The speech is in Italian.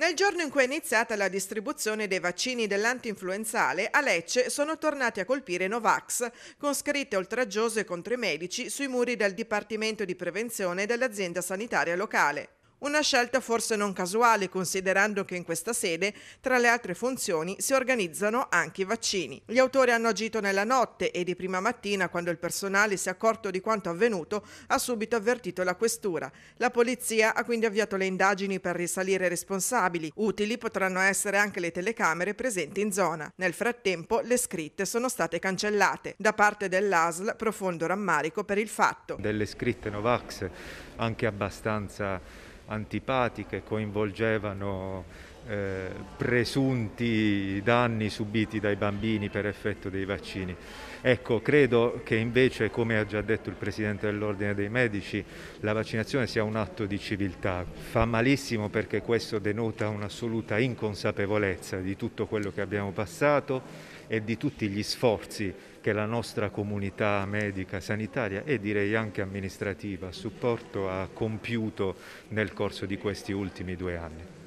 Nel giorno in cui è iniziata la distribuzione dei vaccini dell'antinfluenzale, a Lecce sono tornati a colpire Novax, con scritte oltraggiose contro i medici sui muri del Dipartimento di Prevenzione dell'azienda sanitaria locale. Una scelta forse non casuale, considerando che in questa sede, tra le altre funzioni, si organizzano anche i vaccini. Gli autori hanno agito nella notte e di prima mattina, quando il personale si è accorto di quanto avvenuto, ha subito avvertito la questura. La polizia ha quindi avviato le indagini per risalire i responsabili. Utili potranno essere anche le telecamere presenti in zona. Nel frattempo, le scritte sono state cancellate. Da parte dell'ASL, profondo rammarico per il fatto. Delle scritte Novax anche abbastanza antipatiche coinvolgevano eh, presunti danni subiti dai bambini per effetto dei vaccini. Ecco, credo che invece, come ha già detto il Presidente dell'Ordine dei Medici, la vaccinazione sia un atto di civiltà. Fa malissimo perché questo denota un'assoluta inconsapevolezza di tutto quello che abbiamo passato e di tutti gli sforzi che la nostra comunità medica, sanitaria e direi anche amministrativa a supporto ha compiuto nel corso di questi ultimi due anni.